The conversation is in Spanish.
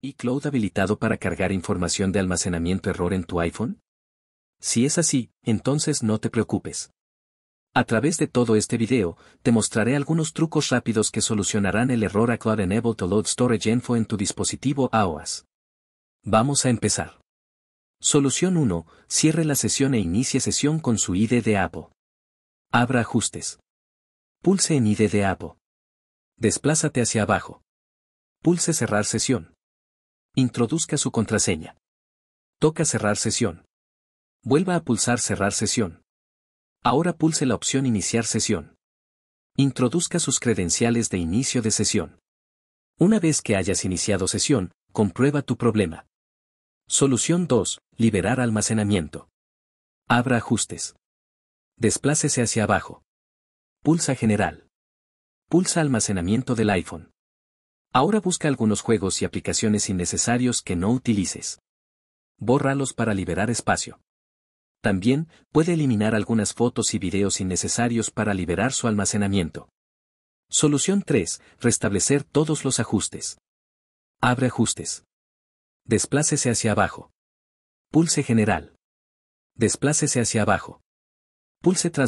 iCloud habilitado para cargar información de almacenamiento error en tu iPhone? Si es así, entonces no te preocupes. A través de todo este video, te mostraré algunos trucos rápidos que solucionarán el error a Cloud Enable to Load Storage Info en tu dispositivo iOS. Vamos a empezar. Solución 1. Cierre la sesión e inicie sesión con su ID de Apple. Abra Ajustes. Pulse en ID de Apple. Desplázate hacia abajo. Pulse Cerrar sesión. Introduzca su contraseña. Toca cerrar sesión. Vuelva a pulsar cerrar sesión. Ahora pulse la opción iniciar sesión. Introduzca sus credenciales de inicio de sesión. Una vez que hayas iniciado sesión, comprueba tu problema. Solución 2. Liberar almacenamiento. Abra ajustes. Desplácese hacia abajo. Pulsa general. Pulsa almacenamiento del iPhone. Ahora busca algunos juegos y aplicaciones innecesarios que no utilices. Bórralos para liberar espacio. También puede eliminar algunas fotos y videos innecesarios para liberar su almacenamiento. Solución 3. Restablecer todos los ajustes. Abre ajustes. Desplácese hacia abajo. Pulse general. Desplácese hacia abajo. Pulse transform.